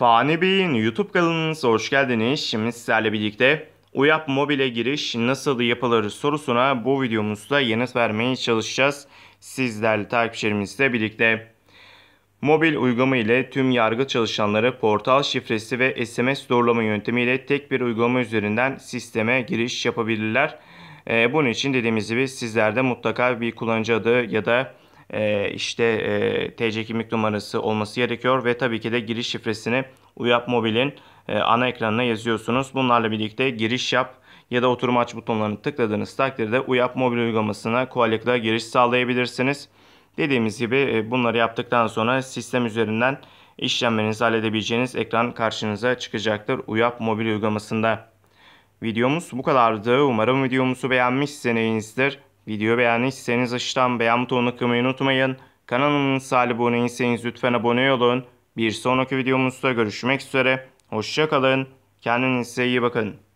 Fani Bey'in YouTube kanalınıza hoş geldiniz. Şimdi sizlerle birlikte UYAP mobile giriş nasıl yapılır sorusuna bu videomuzda yanıt vermeye çalışacağız. Sizlerle takipçilerimizle birlikte. Mobil uygulama ile tüm yargı çalışanları portal şifresi ve SMS doğrulama yöntemi ile tek bir uygulama üzerinden sisteme giriş yapabilirler. Ee, bunun için dediğimiz gibi sizlerde mutlaka bir kullanıcı adı ya da e, işte e, TC kimlik numarası olması gerekiyor ve tabii ki de giriş şifresini UYAP Mobil'in e, ana ekranına yazıyorsunuz. Bunlarla birlikte giriş yap ya da oturum aç butonlarını tıkladığınız takdirde UYAP Mobil uygulamasına kolaylıkla giriş sağlayabilirsiniz. Dediğimiz gibi bunları yaptıktan sonra sistem üzerinden işlemlerinizi halledebileceğiniz ekran karşınıza çıkacaktır UYAP Mobil uygulamasında. Videomuz bu kadardı. Umarım videomuzu beğenmişsinizdir. Video beğendiyseniz aşağıdan beğen butonuna kırmayı unutmayın. Kanalımıza abone değilseniz lütfen abone olun. Bir sonraki videomuzda görüşmek üzere. Hoşçakalın. Kendinize iyi bakın.